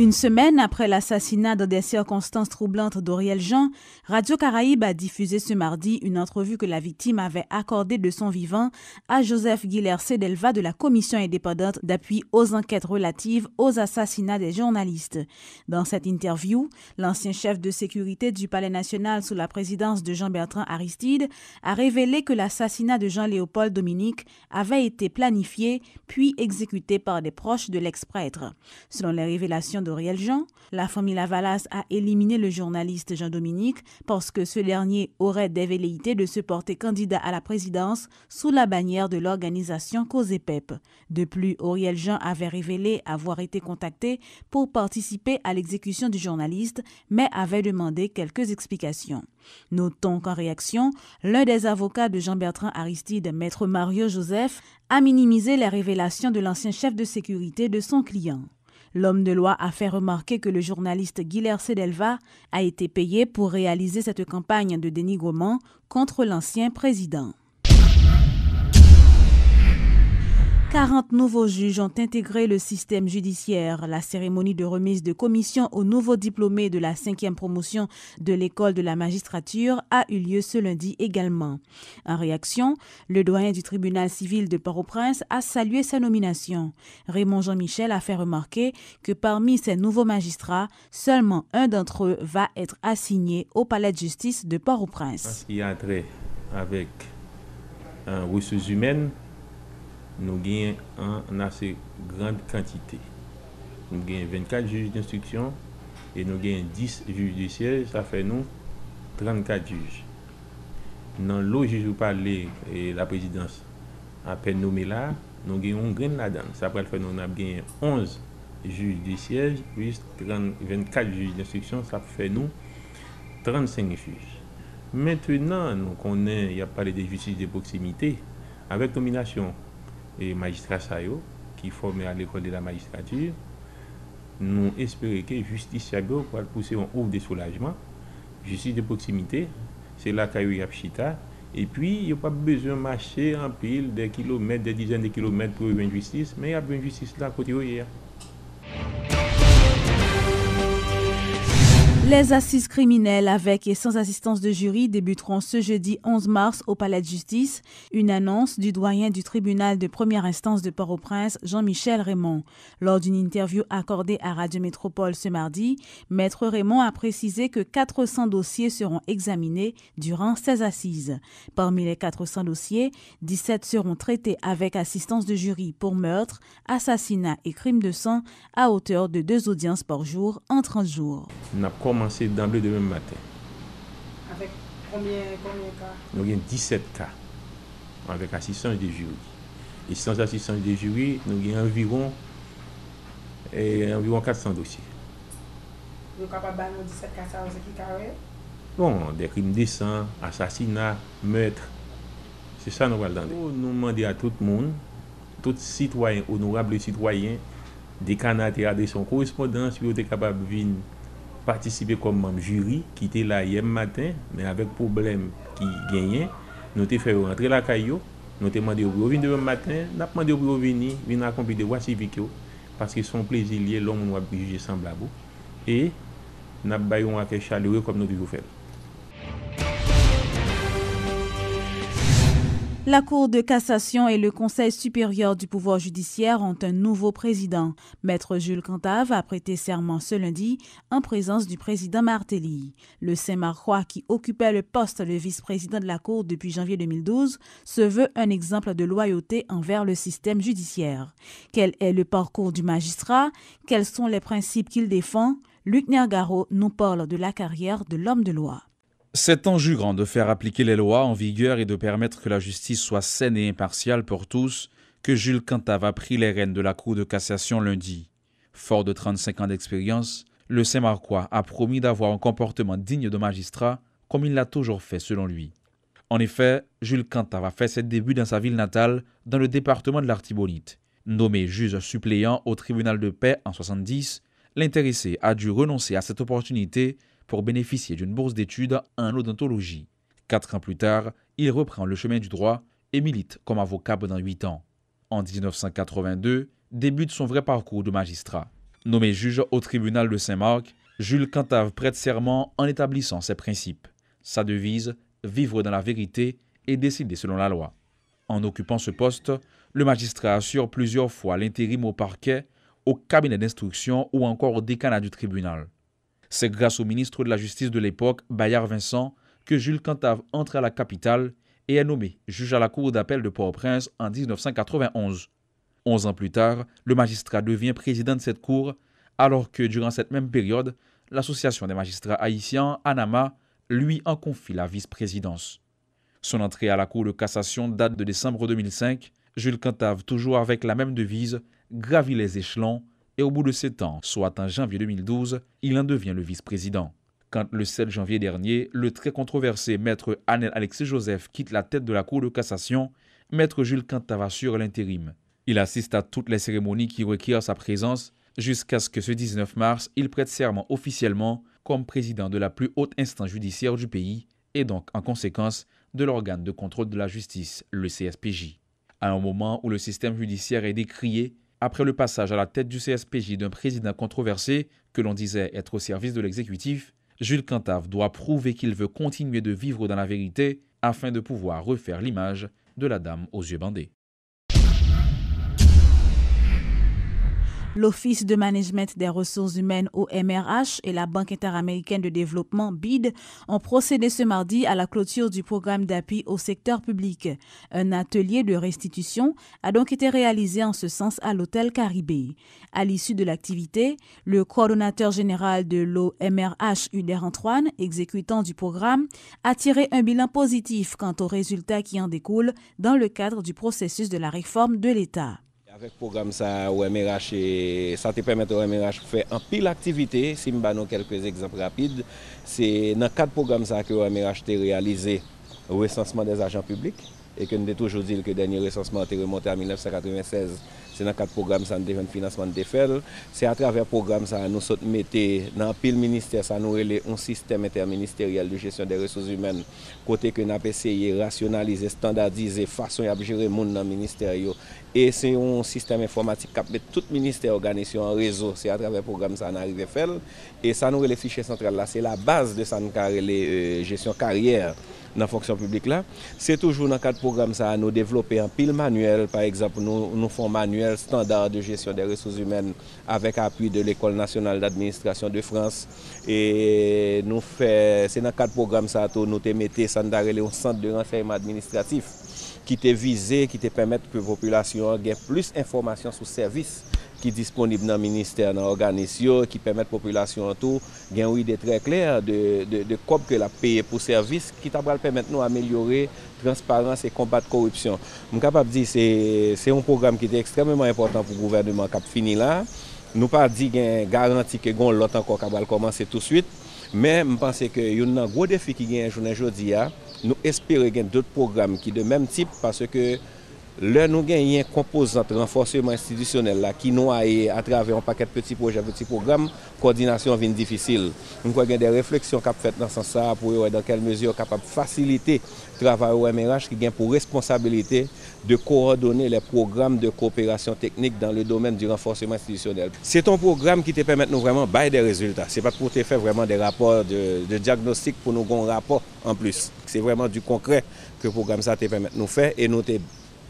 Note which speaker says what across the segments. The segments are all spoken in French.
Speaker 1: Une semaine après l'assassinat dans des circonstances troublantes d'Auriel Jean, Radio Caraïbe a diffusé ce mardi une entrevue que la victime avait accordée de son vivant à Joseph Guiller Sedelva de la Commission indépendante d'appui aux enquêtes relatives aux assassinats des journalistes. Dans cette interview, l'ancien chef de sécurité du Palais national sous la présidence de Jean-Bertrand Aristide a révélé que l'assassinat de Jean-Léopold Dominique avait été planifié puis exécuté par des proches de l'ex-prêtre. Selon les révélations de d'Auriel Jean, la famille Lavalas a éliminé le journaliste Jean-Dominique parce que ce dernier aurait des velléités de se porter candidat à la présidence sous la bannière de l'organisation Pep. De plus, Auriel Jean avait révélé avoir été contacté pour participer à l'exécution du journaliste, mais avait demandé quelques explications. Notons qu'en réaction, l'un des avocats de Jean-Bertrand Aristide, maître Mario Joseph, a minimisé les révélations de l'ancien chef de sécurité de son client. L'homme de loi a fait remarquer que le journaliste Guilherme Sedelva a été payé pour réaliser cette campagne de dénigrement contre l'ancien président. 40 nouveaux juges ont intégré le système judiciaire. La cérémonie de remise de commission aux nouveaux diplômés de la cinquième promotion de l'école de la magistrature a eu lieu ce lundi également. En réaction, le doyen du tribunal civil de Port-au-Prince a salué sa nomination. Raymond Jean-Michel a fait remarquer que parmi ces nouveaux magistrats, seulement un d'entre eux va être assigné au palais de justice de Port-au-Prince.
Speaker 2: Il y avec un nou gen an ase grande kantite. Nou gen 24 juj di instruksyon e nou gen 10 juj di siye, sa fe nou 34 juj. Nan lo juj ou pale la prezidans apen nou me la, nou gen 11 juj di siye, 24 juj di instruksyon, sa fe nou 35 juj. Mètè nan nou konen ya pale di juj di boksimite, avèk nominasyon, et magistrat Sayo, qui formé à l'école de la magistrature, nous espérons que justice sayo pourra pousser un ouvre de soulagement, justice de proximité, c'est là qu'il y a et puis il n'y a pas besoin de marcher en pile des kilomètres, des dizaines de kilomètres pour une justice, mais il y a une justice là à côté hier.
Speaker 1: Les assises criminelles avec et sans assistance de jury débuteront ce jeudi 11 mars au Palais de justice, une annonce du doyen du tribunal de première instance de Port-au-Prince, Jean-Michel Raymond. Lors d'une interview accordée à Radio Métropole ce mardi, Maître Raymond a précisé que 400 dossiers seront examinés durant ces assises. Parmi les 400 dossiers, 17 seront traités avec assistance de jury pour meurtre, assassinat et crime de sang à hauteur de deux audiences par jour en 30 jours.
Speaker 2: Mwen manse d'amble de mwen maten.
Speaker 1: Avek
Speaker 3: pwemye kwa mwen ka?
Speaker 2: Nou gen 17 ka. Avek asisanj de juri. Asisanj eh, de juri, nou gen environ 400 dosi.
Speaker 4: Yon ka pa ban nou 17 ka sa wazek ki kawel?
Speaker 2: Non, de krim desan, asasina, meytre. Se sa nou valdande. Nou mande a tout moun, tout sitwayen, honorable sitwayen, de kanate a de son korrespondans, yon te kapab vin Partisipe kom mam juri ki te la yem maten, men avek problem ki genyen, nou te fe rentre la kayo, nou te mandi obro vini devon maten, nap mandi obro vini, vini akompi de wasi vikyo, paske son plezilye lom nou aprije semblabo, e nap bayon akè chalure kom nou te jou feb.
Speaker 1: La Cour de cassation et le Conseil supérieur du pouvoir judiciaire ont un nouveau président. Maître Jules Cantave a prêté serment ce lundi en présence du président Martelly. Le Saint-Marcois, qui occupait le poste de vice-président de la Cour depuis janvier 2012, se veut un exemple de loyauté envers le système judiciaire. Quel est le parcours du magistrat Quels sont les principes qu'il défend Luc Nergaro nous parle de la carrière de l'homme de loi.
Speaker 5: C'est en jurant de faire appliquer les lois en vigueur et de permettre que la justice soit saine et impartiale pour tous, que Jules Cantave a pris les rênes de la Cour de cassation lundi. Fort de 35 ans d'expérience, le Saint-Marcois a promis d'avoir un comportement digne de magistrat, comme il l'a toujours fait selon lui. En effet, Jules Cantave a fait ses débuts dans sa ville natale, dans le département de l'Artibonite. Nommé juge suppléant au tribunal de paix en 70, l'intéressé a dû renoncer à cette opportunité pour bénéficier d'une bourse d'études en odontologie. Quatre ans plus tard, il reprend le chemin du droit et milite comme avocat pendant huit ans. En 1982, débute son vrai parcours de magistrat. Nommé juge au tribunal de Saint-Marc, Jules Cantave prête serment en établissant ses principes. Sa devise, vivre dans la vérité et décider selon la loi. En occupant ce poste, le magistrat assure plusieurs fois l'intérim au parquet, au cabinet d'instruction ou encore au décanat du tribunal. C'est grâce au ministre de la Justice de l'époque, Bayard Vincent, que Jules Cantave entre à la capitale et est nommé juge à la Cour d'appel de Port-au-Prince en 1991. Onze ans plus tard, le magistrat devient président de cette cour, alors que durant cette même période, l'Association des magistrats haïtiens, ANAMA, lui en confie la vice-présidence. Son entrée à la Cour de cassation date de décembre 2005. Jules Cantave, toujours avec la même devise, gravit les échelons et au bout de sept ans, soit en janvier 2012, il en devient le vice-président. Quand le 7 janvier dernier, le très controversé maître Anel Alexis Joseph quitte la tête de la Cour de cassation, maître Jules Cantava sur l'intérim. Il assiste à toutes les cérémonies qui requièrent sa présence jusqu'à ce que ce 19 mars, il prête serment officiellement comme président de la plus haute instance judiciaire du pays et donc en conséquence de l'organe de contrôle de la justice, le CSPJ. À un moment où le système judiciaire est décrié, après le passage à la tête du CSPJ d'un président controversé, que l'on disait être au service de l'exécutif, Jules Cantave doit prouver qu'il veut continuer de vivre dans la vérité afin de pouvoir refaire l'image de la dame aux yeux bandés.
Speaker 1: L'Office de management des ressources humaines OMRH et la Banque interaméricaine de développement BID ont procédé ce mardi à la clôture du programme d'appui au secteur public. Un atelier de restitution a donc été réalisé en ce sens à l'hôtel Caribé. À l'issue de l'activité, le coordonnateur général de l'OMRH Uder Antoine, exécutant du programme, a tiré un bilan positif quant aux résultats qui en découlent dans le cadre du processus de la réforme de l'État.
Speaker 4: Avec le programme ça, OMRH, ça te permet de faire un pile d'activités. Si je donne quelques exemples rapides, c'est dans quatre programmes ça que OMRH a réalisé le recensement des agents publics. Et que nous avons toujours dit que le dernier recensement a été remonté en 1996 Sè nan kat program san devan financeman defèl, sè a travèr program san nou sot metè nan pil minister, san nou rele un sistem interministerial di gestyon de resous humèn, kote ke nan pèsè yè rasyonalize, standardize, fason yè abjure moun nan minister yo, e sè yon sistem informatik kapbe tout minister organisyon an rezo, sè a travèr program san nari defèl, e san nou rele fichè central la, sè la base de san karele euh, gestyon karyèr, dans la fonction publique là. C'est toujours dans quatre programmes ça, nous développer un pile manuel, par exemple, nous, nous un manuel standard de gestion des ressources humaines avec appui de l'École nationale d'administration de France. Et nous faisons, c'est dans quatre programmes ça, nous mettons un au centre de renseignement administratif qui te visé, qui te permettent que la population ait plus d'informations sur le service ki disponib nan minister nan organisyo, ki pemet populasyon an tou, gen ou ide tre kler de kob ke la peye pou servis, ki tabral pemet nou amelyore transparans e kombat korupsyon. Mou kap ap di, se yon program ki de ekstrememan important pou gouvernement kap fini la, nou pa di gen garanti ke gon lotan kon kabal komanse tout suite, men mpense ke yon nan gwo defi ki gen jounen jodi ya, nou espere gen dout program ki de menm tip, parce ke Le nou gen yon kompozant renforseman institisyonel la ki nou a ye atre ave yon paket peti proje, peti program, koordinasyon vin difisil. Nou gen gen de refleksyon kap fet nan san sa pou yo e dan kel mezyon kap ap fasilite travay ou emiraj ki gen pou responsabilite de ko ordone le program de kooperasyon teknik dan le domen di renforseman institisyonel. Se ton program ki te pemet nou vreman baye de rezultat, se pa pou te fe vreman de rapor, de diagnostik pou nou gon rapor an plus. Se vreman du konkret ke program sa te pemet nou fe e nou te...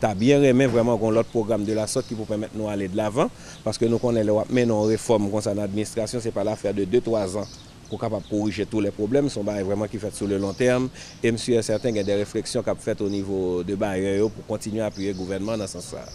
Speaker 4: Ta bien remen vreman kon l'ot program de la sot ki pou pwemet nou ale de l'avan, paske nou kon el wap men nou reform kon san administrasyon, se pa la fèr de 2-3 an pou kapap korrije tout le problem, son baye vreman ki fèt sou le long term, e msye sèrten gen de refleksyon kap fèt ou nivou de baye yo yo pou kontinu apyre gouvenman nan san sa.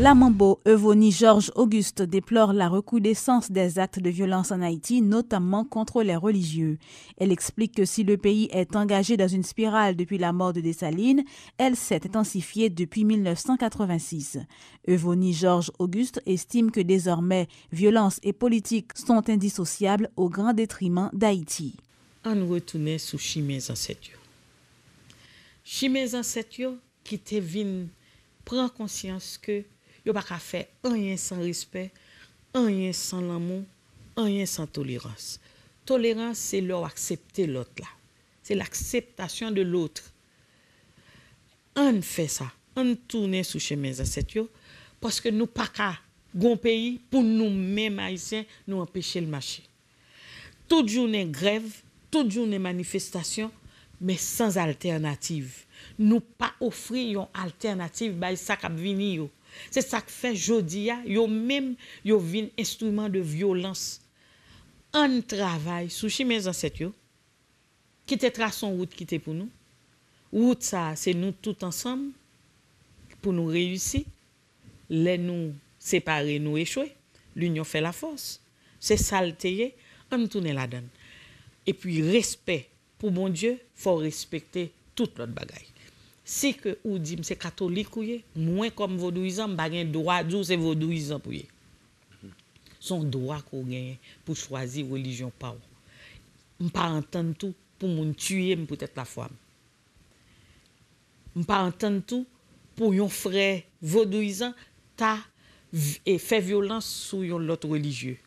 Speaker 1: La Mambo Evoni Georges Auguste déplore la recrudescence des actes de violence en Haïti, notamment contre les religieux. Elle explique que si le pays est engagé dans une spirale depuis la mort de Dessalines, elle s'est intensifiée depuis 1986. Evoni Georges Auguste estime que désormais violence et politique sont indissociables au grand détriment d'Haïti.
Speaker 3: qui prend conscience que pas pa ka un rien sans respect, sans sans l'amour, rien sans tolérance. Tolérance, c'est leur accepter l'autre là. C'est l'acceptation de l'autre. On fait ça, on tourne sous chemin parce que nous pas qu'à un pays pour nous-mêmes nous empêcher le marché. Toute journée grève, toute journée manifestation, mais sans alternative. Nous pas offrir une alternative bah, ça qui c'est ça que fait Jodia yo même yo vin instrument de violence. un travail sous chez mes ancêtres yo. Qui te son route qui pour nous. Route ça, c'est nous tout ensemble pour nous réussir. Les nous séparer, nous échouer. L'union fait la force. C'est saleté, on tourne la donne. Et puis respect pour mon Dieu, faut respecter toute notre bagaille. Si ke ou di mse katolik ou ye, mwen kom vodouizan, bagen doa djou se vodouizan pou ye. Son doa kou genye pou chwazi relijyon pa ou. Mpa antan tout pou moun tüyem pou tèt la fwa m. Mpa antan tout pou yon fre vodouizan ta e fe violans sou yon lot relijyon.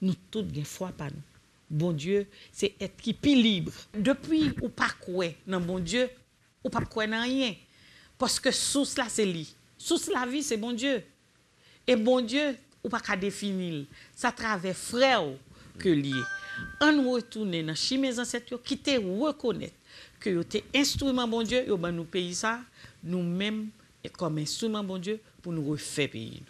Speaker 3: Nou tout gen fwa pa nou. Bon dieu, se etki pi libre. Depi ou pa kwe nan bon dieu, ou pas croire rien. Parce que sous cela, c'est lui. Sous la vie, c'est bon Dieu. Et bon Dieu, ou pas qu'à définir. Ça travers frère que lié. On retourner dans chez mes ancêtres qui te reconnaître que vous êtes instrument bon Dieu, yo ben, nous pays ça, nous-mêmes comme instrument bon Dieu pour nous refaire payer.